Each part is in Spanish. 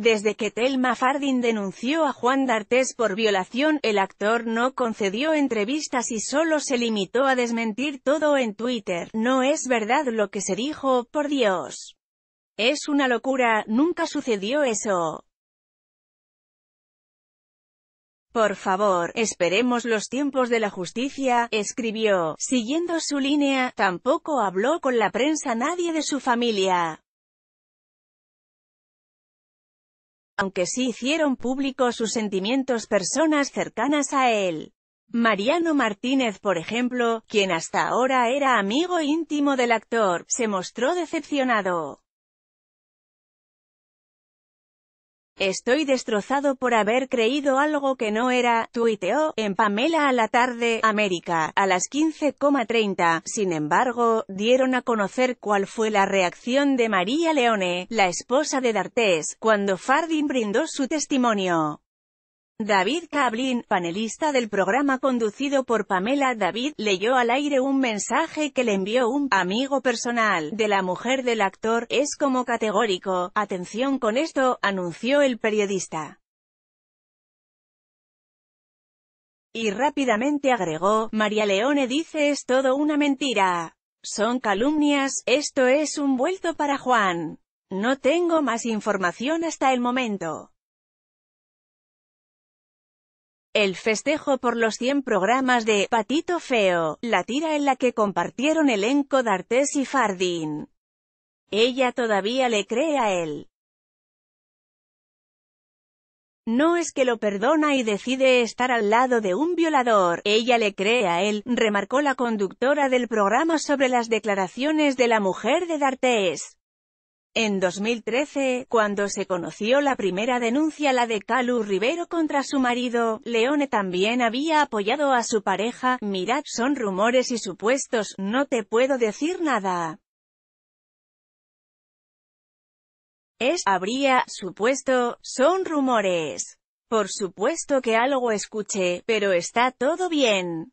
Desde que Telma Fardin denunció a Juan D'Artes por violación, el actor no concedió entrevistas y solo se limitó a desmentir todo en Twitter. No es verdad lo que se dijo, por Dios. Es una locura, nunca sucedió eso. Por favor, esperemos los tiempos de la justicia, escribió, siguiendo su línea, tampoco habló con la prensa nadie de su familia. aunque sí hicieron público sus sentimientos personas cercanas a él. Mariano Martínez, por ejemplo, quien hasta ahora era amigo íntimo del actor, se mostró decepcionado. Estoy destrozado por haber creído algo que no era, tuiteó, en Pamela a la tarde, América, a las 15.30. Sin embargo, dieron a conocer cuál fue la reacción de María Leone, la esposa de D'Artés, cuando Fardin brindó su testimonio. David Cablin, panelista del programa conducido por Pamela David, leyó al aire un mensaje que le envió un amigo personal de la mujer del actor, es como categórico, atención con esto, anunció el periodista. Y rápidamente agregó, María Leone dice es todo una mentira. Son calumnias, esto es un vuelto para Juan. No tengo más información hasta el momento. El festejo por los 100 programas de Patito Feo, la tira en la que compartieron elenco D'Artes y Fardín. Ella todavía le cree a él. No es que lo perdona y decide estar al lado de un violador, ella le cree a él, remarcó la conductora del programa sobre las declaraciones de la mujer de D'Artes. En 2013, cuando se conoció la primera denuncia la de Calu Rivero contra su marido, Leone también había apoyado a su pareja, mirad, son rumores y supuestos, no te puedo decir nada. Es, habría, supuesto, son rumores. Por supuesto que algo escuché, pero está todo bien.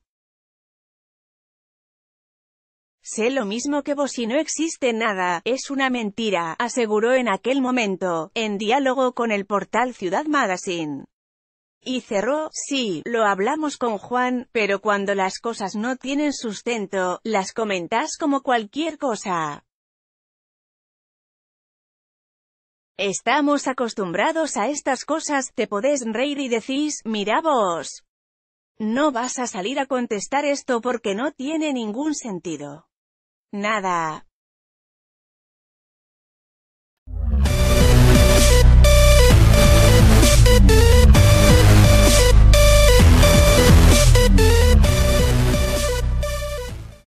Sé lo mismo que vos y no existe nada, es una mentira, aseguró en aquel momento, en diálogo con el portal Ciudad Magazine. Y cerró, sí, lo hablamos con Juan, pero cuando las cosas no tienen sustento, las comentas como cualquier cosa. Estamos acostumbrados a estas cosas, te podés reír y decís, mira vos. No vas a salir a contestar esto porque no tiene ningún sentido. Nada.